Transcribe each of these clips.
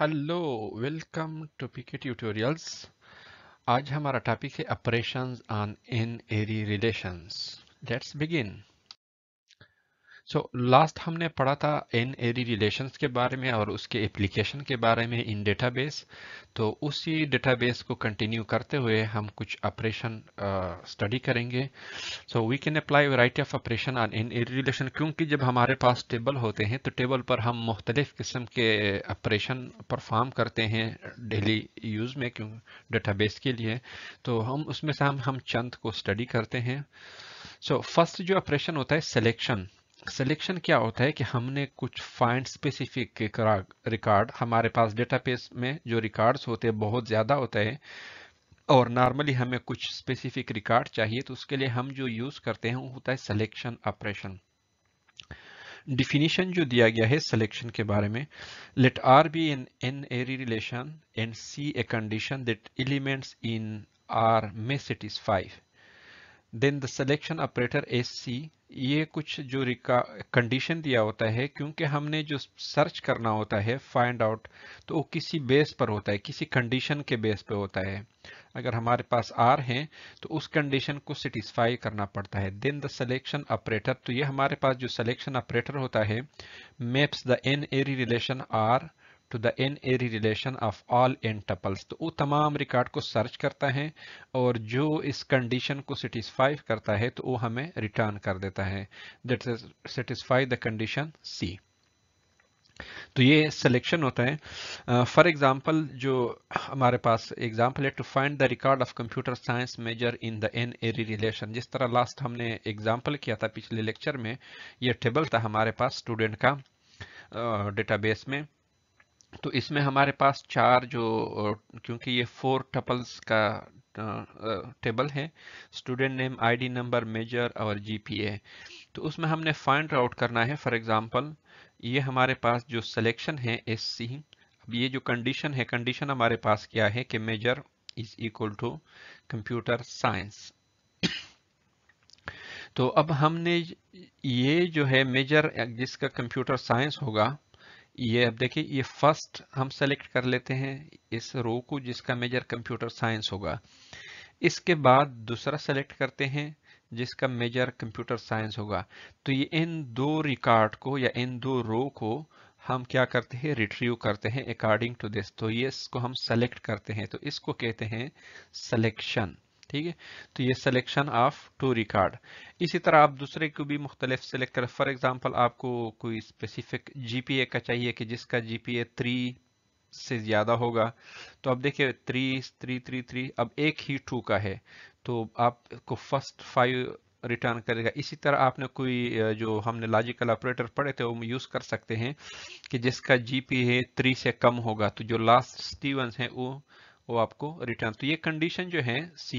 hello welcome to PK tutorials आज हमारा topic है operations on n-ary relations let's begin so so, last हमने पढ़ा था एन एरी रिलेशंस के बारे में और उसके एप्लीकेशन के बारे में इन डेटाबेस तो उसी डेटाबेस को कंटिन्यू करते हुए हम कुछ ऑपरेशन स्टडी uh, करेंगे so we can apply variety of operation on n-ary relation क्योंकि जब हमारे पास टेबल होते हैं तो टेबल पर हम मुख्तलिफ़ किस्म के ऑपरेशन परफॉर्म करते हैं डेली यूज़ में क्यों डेटाबेस के लिए तो हम उसमें से हम हम चंद को स्टडी करते हैं सो so, फर्स्ट जो ऑपरेशन होता है सिलेक्शन सिलेक्शन क्या होता है कि हमने कुछ फाइंड स्पेसिफिक रिकॉर्ड हमारे पास डेटाबेस में जो रिकॉर्ड्स होते हैं बहुत ज़्यादा होते हैं और नॉर्मली हमें कुछ स्पेसिफिक रिकॉर्ड चाहिए तो उसके लिए हम जो यूज़ करते हैं वो होता है सिलेक्शन ऑपरेशन डिफिनीशन जो दिया गया है सिलेक्शन के बारे में let R be in n-ary relation and C a condition that elements in R may then the the operator S C ये कुछ जो रिका कंडीशन दिया होता है क्योंकि हमने जो सर्च करना होता है फाइंड आउट तो वो किसी बेस पर होता है किसी कंडीशन के बेस पर होता है अगर हमारे पास आर हैं तो उस कंडीशन को सेटिस्फाई करना पड़ता है देन द सेलेक्शन ऑपरेटर तो ये हमारे पास जो सेलेक्शन ऑपरेटर होता है maps the n-ary relation R to the n-ary relation of all n tuples तो वो तमाम रिकॉर्ड को सर्च करता है और जो इस कंडीशन को सेटिस्फाई करता है तो वो हमें रिटर्न कर देता है that satisfy the condition C तो ये सिलेक्शन होता है फॉर एग्जांपल जो हमारे पास एग्जांपल है to find the record of computer science major in the n-ary relation जिस तरह लास्ट हमने एग्जांपल किया था पिछले लेक्चर में ये टेबल था हमारे पास स्टूडेंट का डेटाबेस में तो इसमें हमारे पास चार जो क्योंकि ये फोर टपल्स का टेबल है student name ID number major और जीपीए तो उसमें हमने फाइंड आउट करना है फॉर एग्जांपल ये हमारे पास जो सिलेक्शन है एससी अब ये जो कंडीशन है कंडीशन हमारे पास क्या है कि major is equal to computer science तो अब हमने ये जो है मेजर जिसका कंप्यूटर साइंस होगा ये अब देखिए ये फर्स्ट हम सेलेक्ट कर लेते हैं इस रो को जिसका मेजर कंप्यूटर साइंस होगा इसके बाद दूसरा सेलेक्ट करते हैं जिसका मेजर कंप्यूटर साइंस होगा तो ये इन दो रिकॉर्ड को या इन दो रो को हम क्या करते हैं रिट्रीव करते हैं अकॉर्डिंग टू दिस तो ये इसको हम सेलेक्ट करते हैं तो इसको कहते हैं सेलेक्शन ठीक है तो ये सिलेक्शन ऑफ टू रिकॉर्ड इसी तरह आप दूसरे को भी मुख्तलिफ सेलेक्ट कर फॉर एग्जांपल आपको कोई स्पेसिफिक जीपीए का चाहिए कि जिसका जीपीए थ्री से ज़्यादा होगा तो अब देखिए थ्री थ्री थ्री थ्री अब एक ही टू का है तो आपको फर्स्ट फाइव रिटर्न करेगा इसी तरह आपने कोई जो हमने लॉजिकल ऑपरेटर पढ़े थे वो यूज़ कर सकते हैं कि जिसका जीपी है थ्री से कम होगा तो जो लास्ट स्टीवंस हैं वो वो आपको रिटर्न तो ये कंडीशन जो है सी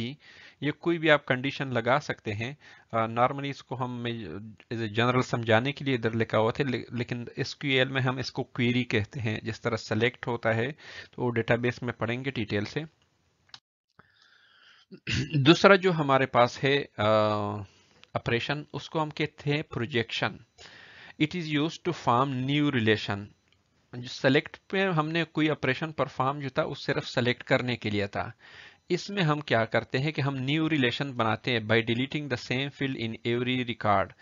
ये कोई भी आप कंडीशन लगा सकते हैं नॉर्मली इसको हम एज ए जनरल समझाने के लिए इधर लिखा हुआ था ले, लेकिन एस में हम इसको क्वेरी कहते हैं जिस तरह सेलेक्ट होता है तो वो डेटाबेस में पढ़ेंगे डिटेल से दूसरा जो हमारे पास है ऑपरेशन उसको हम कहते हैं projection it is use to form new relation जो सेलेक्ट पे हमने कोई ऑपरेशन परफॉर्म जो था उस सिर्फ सेलेक्ट करने के लिए था इसमें हम क्या करते हैं कि हम न्यू रिलेशन बनाते हैं by deleting the same field in every record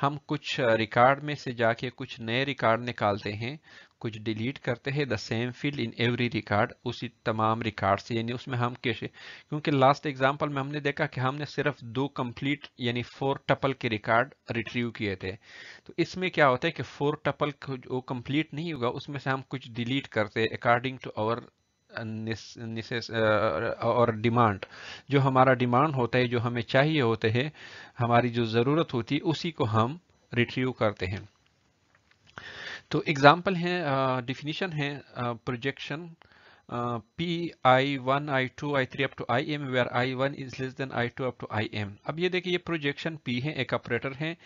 हम कुछ रिकॉर्ड में से जाके कुछ नए रिकॉर्ड निकालते हैं कुछ डिलीट करते हैं the same field in every record उसी तमाम रिकॉर्ड से यानी उसमें हम कैसे क्योंकि लास्ट एग्जांपल में हमने देखा कि हमने सिर्फ दो कंप्लीट यानी फोर टपल के रिकॉर्ड रिट्रीव किए थे तो इसमें क्या होता है कि फोर टपल जो कंप्लीट नहीं होगा उसमें से हम कुछ डिलीट करते हैं अकॉर्डिंग टू आवर और डिमांड जो हमारा डिमांड होता है जो हमें चाहिए होते हैं हमारी जो ज़रूरत होती है उसी को हम रिट्रीव करते हैं तो एग्जाम्पल है डिफिनीशन है projection P I one I two I three up to I M where I one is less than I two up to I M अब ये देखिए ये प्रोजेक्शन पी है एक ऑपरेटर है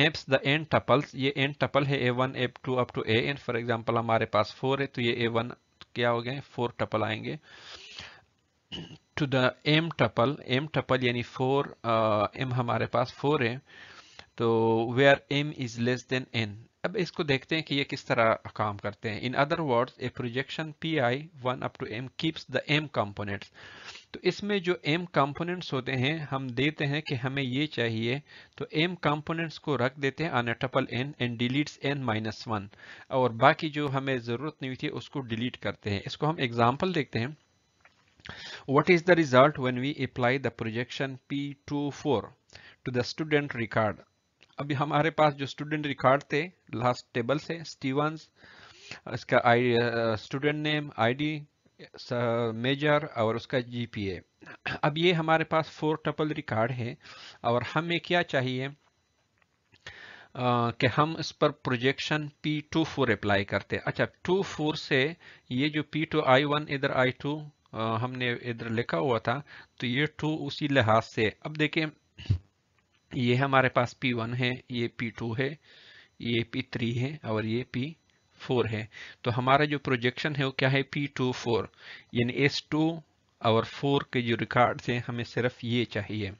मैप्स द एन टपल्स ये n tuple है a one up to up to a n for example हमारे पास फोर है तो ये ए वन क्या हो गए फोर टपल आएंगे to the M tuple M tuple यानी फोर एम हमारे पास फोर है तो where M is less than N अब इसको देखते हैं कि ये किस तरह काम करते हैं in other words a projection P I one up to M keeps the M components तो इसमें जो एम कंपोनेंट्स होते हैं हम देते हैं कि हमें ये चाहिए तो एम कंपोनेंट्स को रख देते हैं on tuple n and deletes n minus one और बाकी जो हमें ज़रूरत नहीं थी उसको डिलीट करते हैं इसको हम एग्जाम्पल देखते हैं what is the result when we apply the projection P two four to the student record अभी हमारे पास जो स्टूडेंट रिकॉर्ड थे लास्ट टेबल से स्टीवंस इसका स्टूडेंट नेम आईडी मेजर और उसका जीपीए अब ये हमारे पास फोर टपल रिकॉर्ड है और हमें क्या चाहिए कि हम इस पर प्रोजेक्शन P24 अप्लाई करते हैं अच्छा 24 से ये जो P2 I1 इधर I2 आ, हमने इधर लिखा हुआ था तो ये 2 उसी लिहाज से अब देखिए ये हमारे पास P1 है ये P2 है ये P3 है और ये P4 है तो हमारा जो प्रोजेक्शन है वो क्या है P24 यानी S2 और 4 के जो रिकॉर्ड हैं हमें सिर्फ ये चाहिए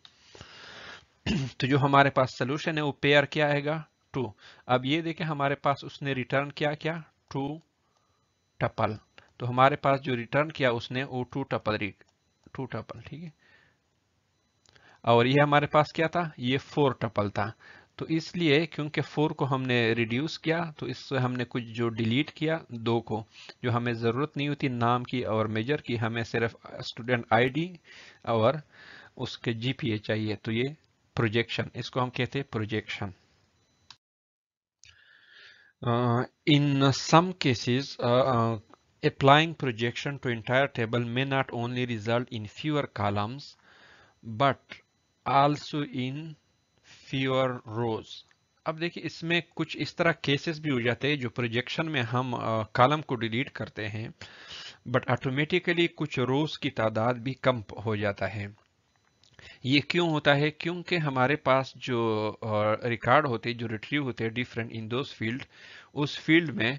तो जो हमारे पास सोल्यूशन है वो पेयर क्या आएगा टू अब ये देखें हमारे पास उसने रिटर्न क्या क्या टू टपल तो हमारे पास जो रिटर्न किया उसने वो टू टपल टू टपल ठीक है और ये हमारे पास क्या था ये फोर टपल था तो इसलिए क्योंकि फोर को हमने रिड्यूस किया तो इससे हमने कुछ जो डिलीट किया दो को जो हमें ज़रूरत नहीं होती नाम की और मेजर की हमें सिर्फ स्टूडेंट आईडी और उसके जीपीए चाहिए तो ये प्रोजेक्शन इसको हम कहते हैं projection in some cases applying projection to entire table may not only result in fewer columns but also in fewer rows अब देखिए इसमें कुछ इस तरह केसेस भी हो जाते हैं जो प्रोजेक्शन में हम कॉलम को डिलीट करते हैं बट ऑटोमेटिकली कुछ रोज की तादाद भी कम हो जाता है ये क्यों होता है क्योंकि हमारे पास जो रिकॉर्ड होते जो रिट्रीव होते हैं डिफरेंट इन दोज फील्ड उस फील्ड में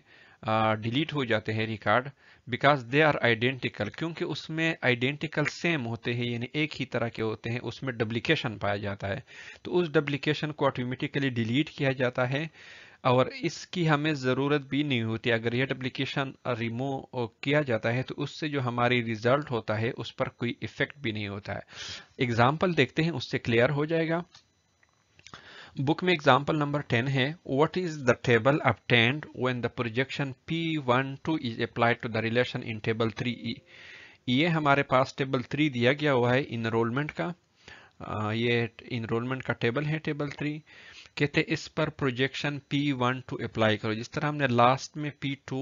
डिलीट हो जाते हैं record because they are identical क्योंकि उसमें आइडेंटिकल सेम होते हैं यानी एक ही तरह के होते हैं उसमें डुप्लीकेशन पाया जाता है तो उस डुप्लीकेशन को ऑटोमेटिकली डिलीट किया जाता है और इसकी हमें ज़रूरत भी नहीं होती अगर यह डुप्लीकेशन रिमूव किया जाता है तो उससे जो हमारी रिज़ल्ट होता है उस पर कोई इफ़ेक्ट भी नहीं होता है एग्ज़ाम्पल देखते हैं उससे क्लियर हो जाएगा बुक में एग्जाम्पल नंबर टेन है what is the table obtained when the projection P one two is applied to the relation in table three ई ये हमारे पास टेबल थ्री दिया गया हुआ है इनरोलमेंट का आ, ये इनरोलमेंट का टेबल है टेबल थ्री कहते इस पर प्रोजेक्शन वन टू अप्लाई करो जिस तरह हमने लास्ट में P2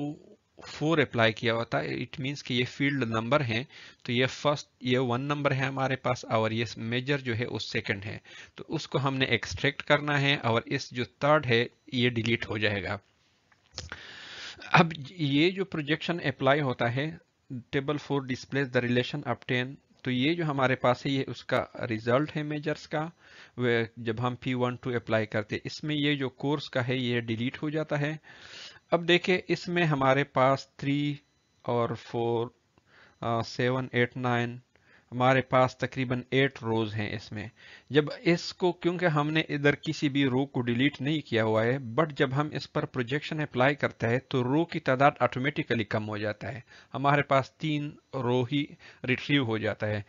फोर अप्लाई किया होता है इट मीन्स कि ये फील्ड नंबर हैं तो ये फर्स्ट ये वन नंबर है हमारे पास और ये मेजर जो है उस सेकंड है तो उसको हमने एक्सट्रैक्ट करना है और इस जो थर्ड है ये डिलीट हो जाएगा अब ये जो प्रोजेक्शन अप्लाई होता है table four displays the relation obtain तो ये जो हमारे पास है ये उसका रिजल्ट है मेजर्स का जब हम P12 अप्लाई करते इसमें ये जो कोर्स का है ये डिलीट हो जाता है अब देखिए इसमें हमारे पास थ्री और फोर सेवन एट नाइन हमारे पास तकरीबन एट रोज हैं इसमें जब इसको क्योंकि हमने इधर किसी भी रो को डिलीट नहीं किया हुआ है बट जब हम इस पर प्रोजेक्शन अप्लाई करते हैं तो रो की तादाद ऑटोमेटिकली कम हो जाता है हमारे पास तीन रो ही रिट्रीव हो जाता है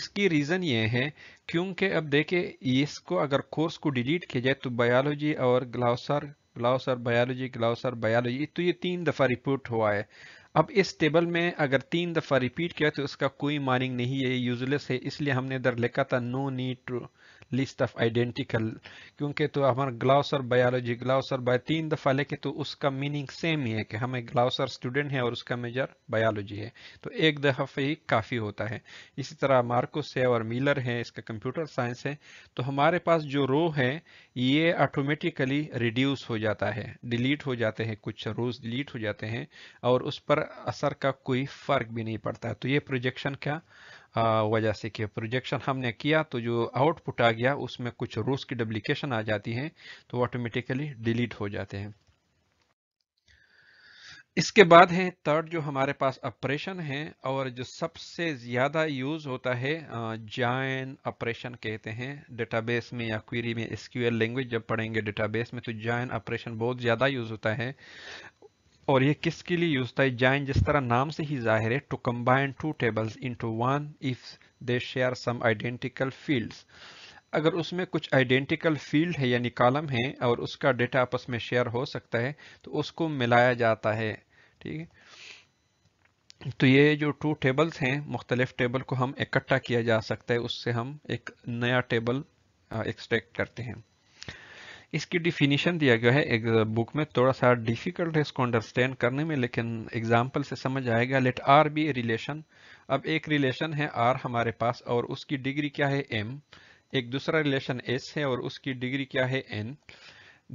इसकी रीज़न ये है क्योंकि अब देखे इसको अगर कोर्स को डिलीट किया जाए तो बायोलॉजी और ग्लाउसर पुलाव सर बायोलॉजी किलाव सर बायोलॉजी तो ये तीन दफ़ा रिपोर्ट हुआ है अब इस टेबल में अगर तीन दफ़ा रिपीट किया तो उसका कोई मानिंग नहीं है यूजलेस है इसलिए हमने इधर लिखा था no need to list of identical क्योंकि तो हमारा ग्लाउसर बायोलॉजी ग्लाउसर बाय तीन दफ़ा लेके तो उसका मीनिंग सेम ही है कि हमें ग्लाउसर स्टूडेंट है और उसका मेजर बायोलॉजी है तो एक दफ़ा ही काफ़ी होता है इसी तरह मार्कोस है और मिलर है इसका कंप्यूटर साइंस है तो हमारे पास जो रो है ये ऑटोमेटिकली रिड्यूस हो जाता है डिलीट हो जाते हैं कुछ रोज डिलीट हो जाते हैं और उस पर असर का कोई फ़र्क भी नहीं पड़ता तो ये प्रोजेक्शन का वजह से कि प्रोजेक्शन हमने किया तो जो आउटपुट आ गया उसमें कुछ रोज की डुप्लीकेशन आ जाती है तो ऑटोमेटिकली डिलीट हो जाते हैं इसके बाद है थर्ड जो हमारे पास ऑपरेशन है और जो सबसे ज़्यादा यूज़ होता है जॉइन ऑपरेशन कहते हैं डेटाबेस में या क्वेरी में एसक्यूएल लैंग्वेज जब पढ़ेंगे डेटाबेस में तो जॉइन ऑपरेशन बहुत ज़्यादा यूज़ होता है और ये किसके लिए यूज था जाइन जिस तरह नाम से ही जाहिर है to combine two tables into one if they share some identical fields अगर उसमें कुछ आइडेंटिकल फील्ड है यानी कॉलम है और उसका डेटा आपस में शेयर हो सकता है तो उसको मिलाया जाता है ठीक है तो ये जो टू टेबल्स हैं मुख्तलिफ टेबल को हम इकट्ठा किया जा सकता है उससे हम एक नया टेबल एक्सट्रैक्ट करते हैं इसकी डिफिनीशन दिया गया है एक बुक में थोड़ा सा डिफिकल्ट है इसको अंडरस्टैंड करने में लेकिन एग्जाम्पल से समझ आएगा let R be a relation अब एक रिलेशन है आर हमारे पास और उसकी डिग्री क्या है एम एक दूसरा रिलेशन एस है और उसकी डिग्री क्या है एन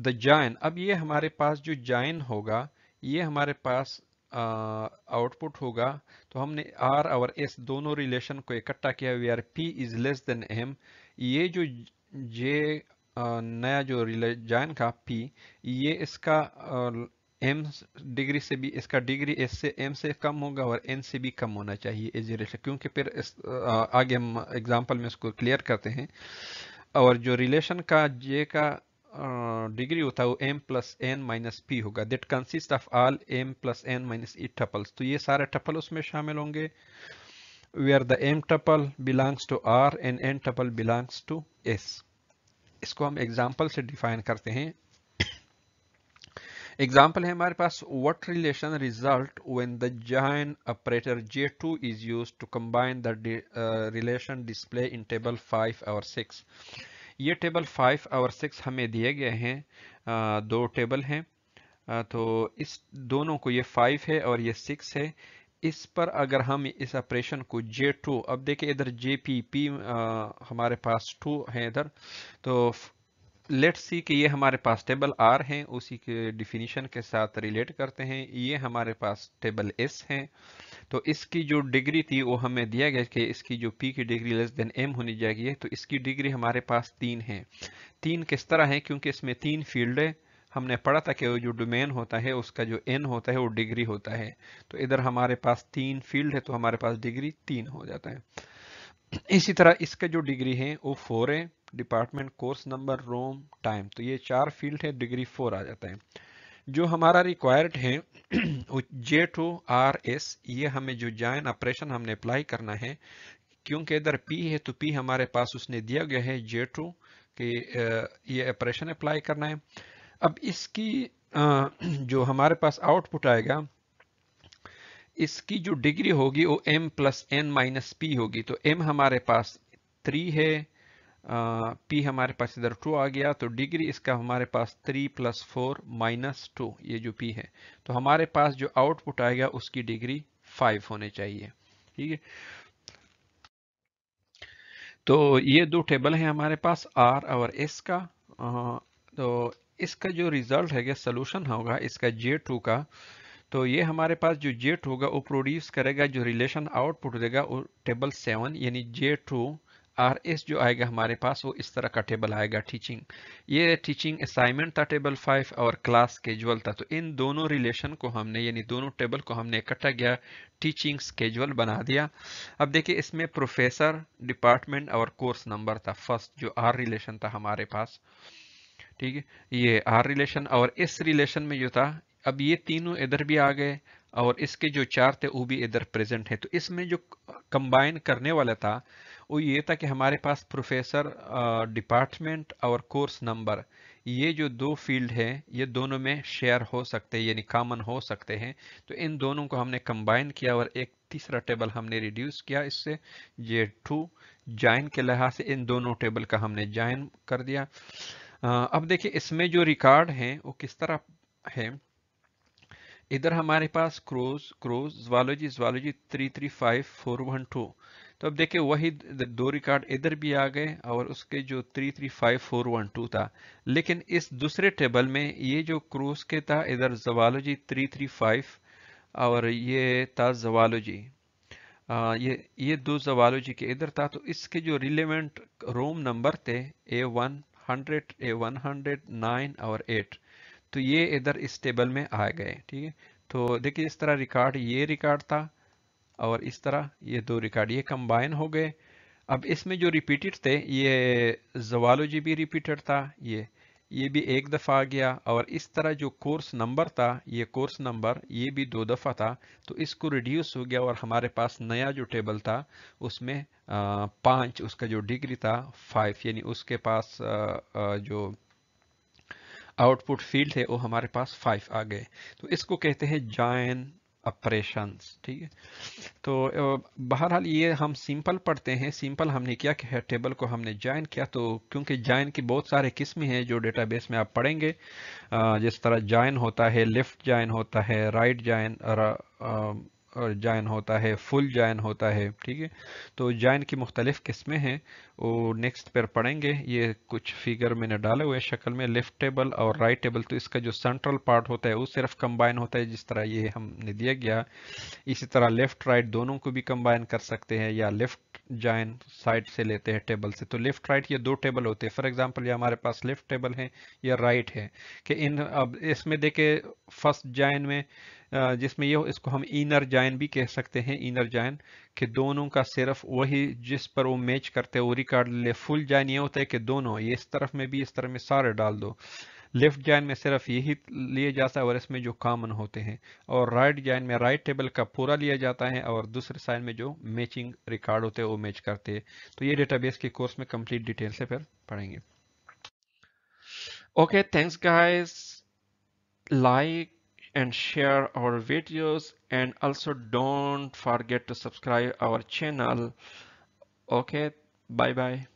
द जाइन अब ये हमारे पास जो जाइन होगा ये हमारे पास आउटपुट होगा तो हमने आर और एस दोनों रिलेशन को इकट्ठा किया we are P is less than M ये जो जे नया जो रिले का पी ये इसका एम डिग्री से भी इसका डिग्री एस से एम से कम होगा और एन से भी कम होना चाहिए एज रिलेशन क्योंकि फिर इस आगे हम एग्जांपल में इसको क्लियर करते हैं और जो रिलेशन का जे का डिग्री होता है वो M plus N minus P होगा that consist of all M plus N minus E tuples तो ये सारे टपल उसमें शामिल होंगे where the M tuple belongs to R and N tuple belongs to S इसको हम एग्जाम्पल से डिफाइन करते हैं एग्जाम्पल है हमारे पास what relation result when the join operator two is use to combine the relation display in table five और six ये टेबल फाइव और सिक्स हमें दिए गए हैं uh, दो टेबल हैं uh, तो इस दोनों को ये फाइव है और ये सिक्स है इस पर अगर हम इस ऑपरेशन को जे टू अब देखिए इधर जे पी पी हमारे पास टू है इधर तो लेट सी कि ये हमारे पास टेबल आर है उसी के डिफिनीशन के साथ रिलेट करते हैं ये हमारे पास टेबल एस है तो इसकी जो डिग्री थी वो हमें दिया गया कि इसकी जो पी की डिग्री लेस देन एम होनी चाहिए तो इसकी डिग्री हमारे पास तीन है तीन किस तरह है क्योंकि इसमें तीन फील्ड है हमने पढ़ा था कि जो डोमेन होता है उसका जो एन होता है वो डिग्री होता है तो इधर हमारे पास तीन फील्ड है तो हमारे पास डिग्री तीन हो जाता है इसी तरह इसका जो डिग्री है वो फोर है department course number room time तो ये चार फील्ड है डिग्री फोर आ जाता है जो हमारा रिक्वायर्ड है वो जे टू आर एस ये हमें जो जॉइन ऑपरेशन हमने अप्लाई करना है क्योंकि इधर पी है तो पी हमारे पास उसने दिया गया है जे टू कि ये ऑपरेशन अप्लाई करना है अब इसकी जो हमारे पास आउटपुट आएगा इसकी जो डिग्री होगी वो m plus N minus P होगी तो m हमारे पास थ्री है p हमारे पास इधर टू आ गया तो डिग्री इसका हमारे पास three plus four minus two ये जो p है तो हमारे पास जो आउटपुट आएगा उसकी डिग्री फाइव होने चाहिए ठीक है तो ये दो टेबल है हमारे पास r और s का तो इसका जो रिजल्ट है सोल्यूशन होगा इसका जे टू का तो ये हमारे पास जो जे टू होगा वो प्रोड्यूस करेगा जो रिलेशन आउटपुट देगा वो टेबल सेवन यानी जे टू आर एस जो आएगा हमारे पास वो इस तरह का टेबल आएगा टीचिंग ये टीचिंग असाइनमेंट था टेबल फाइव और क्लास स्केजुअल था तो इन दोनों रिलेशन को हमने यानी दोनों टेबल को हमने इकट्ठा किया टीचिंग स्केजुअल बना दिया अब देखिए इसमें प्रोफेसर डिपार्टमेंट और कोर्स नंबर था फर्स्ट जो आर रिलेशन था हमारे पास ठीक है ये आर रिलेशन और इस रिलेशन में जो था अब ये तीनों इधर भी आ गए और इसके जो चार थे वो भी इधर प्रेजेंट है तो इसमें जो कंबाइन करने वाला था वो ये था कि हमारे पास प्रोफेसर डिपार्टमेंट और कोर्स नंबर ये जो दो फील्ड है ये दोनों में शेयर हो सकते हैं यानी कॉमन हो सकते हैं तो इन दोनों को हमने कंबाइन किया और एक तीसरा टेबल हमने रिड्यूस किया इससे ये टू जॉइन के लिहाज से इन दोनों टेबल का हमने जॉइन कर दिया अब देखिए इसमें जो रिकॉर्ड हैं वो किस तरह है इधर हमारे पास क्रोज क्रोज zoology zoology three three five four one two तो अब देखिए वही दो रिकॉर्ड इधर भी आ गए और उसके जो three three five four one two था लेकिन इस दूसरे टेबल में ये जो क्रोज के था इधर जवालोजी थ्री थ्री फाइव और ये था जवालोजी ये ये दो जवालोजी के इधर था तो इसके जो रिलेवेंट रोम नंबर थे A one hundred A one hundred nine और एट तो ये इधर इस टेबल में आ गए ठीक है तो देखिए इस तरह रिकॉर्ड ये रिकॉर्ड था और इस तरह ये दो रिकॉर्ड ये कंबाइन हो गए अब इसमें जो रिपीटेड थे ये जवालोजी भी रिपीटेड था ये ये भी एक दफ़ा आ गया और इस तरह जो कोर्स नंबर था ये कोर्स नंबर ये भी दो दफ़ा था तो इसको रिड्यूस हो गया और हमारे पास नया जो टेबल था उसमें पाँच उसका जो डिग्री था फाइव यानी उसके पास जो आउटपुट फील्ड है वो हमारे पास फाइव आ गए तो इसको कहते हैं जॉइन ऑपरेशन ठीक है तो बहरहाल ये हम सिंपल पढ़ते हैं सिंपल हमने क्या किया टेबल को हमने ज्वाइन किया तो क्योंकि ज्वाइन की बहुत सारे किस्में हैं जो डेटाबेस में आप पढ़ेंगे जिस तरह ज्वाइन होता है लेफ्ट ज्वाइन होता है राइट ज्वाइन जैन होता है फुल जैन होता है ठीक है तो जैन की मुख्तलिफ किस्में हैं और नेक्स्ट पर पढ़ेंगे ये कुछ फिगर मैंने डाले हुए शक्ल में लेफ्ट टेबल और राइट टेबल तो इसका जो सेंट्रल पार्ट होता है वो सिर्फ कंबाइन होता है जिस तरह ये हमने दिया गया इसी तरह लेफ्ट राइट दोनों को भी कंबाइन कर सकते हैं या लेफ्ट जाइन साइड से लेते हैं टेबल से तो लेफ्ट राइट ये दो टेबल होते हैं फॉर एग्जाम्पल ये हमारे पास लेफ्ट टेबल है या राइट है कि इन अब इसमें देखे फर्स्ट जैन में जिसमें ये इसको हम इनर जाइन भी कह सकते हैं इनर जाइन कि दोनों का सिर्फ वही जिस पर वो मैच करते हैं वो रिकॉर्ड ले फुल जाइन ये होता है कि दोनों ये इस तरफ में भी इस तरफ में सारे डाल दो लेफ्ट जैन में सिर्फ यही लिया जाता है और इसमें जो कॉमन होते हैं और राइट जैन में राइट टेबल का पूरा लिया जाता है और दूसरे साइन में जो मैचिंग रिकॉर्ड होते हैं वो मैच करते हैं तो ये डेटाबेस के कोर्स में कंप्लीट डिटेल से फिर पढ़ेंगे okay thanks guys like and share our videos and also don't forget to subscribe our channel okay bye bye